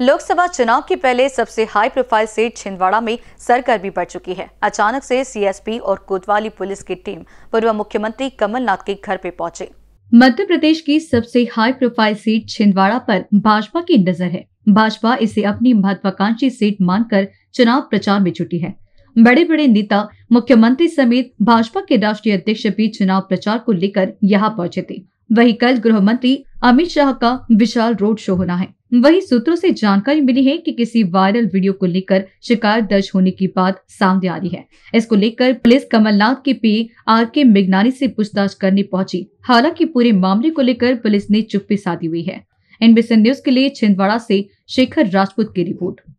लोकसभा चुनाव के पहले सबसे हाई प्रोफाइल सीट छिंदवाड़ा में सरगर्मी बढ़ चुकी है अचानक से सीएसपी और कोतवाली पुलिस की टीम पूर्व मुख्यमंत्री कमलनाथ के घर पे पहुंचे मध्य प्रदेश की सबसे हाई प्रोफाइल सीट छिंदवाड़ा पर भाजपा की नजर है भाजपा इसे अपनी महत्वाकांक्षी सीट मानकर चुनाव प्रचार में जुटी है बड़े बड़े नेता मुख्यमंत्री समेत भाजपा के राष्ट्रीय अध्यक्ष भी चुनाव प्रचार को लेकर यहाँ पहुँचे थे वही कल गृह मंत्री अमित शाह का विशाल रोड शो होना है वही सूत्रों से जानकारी मिली है कि किसी वायरल वीडियो को लेकर शिकायत दर्ज होने की बात सामने आ रही है इसको लेकर पुलिस कमलनाथ के पी आर के मिगनानी से पूछताछ करने पहुंची हालांकि पूरे मामले को लेकर पुलिस ने चुप्पी साधी हुई है एनबीसी न्यूज के लिए छिंदवाड़ा से शेखर राजपूत की रिपोर्ट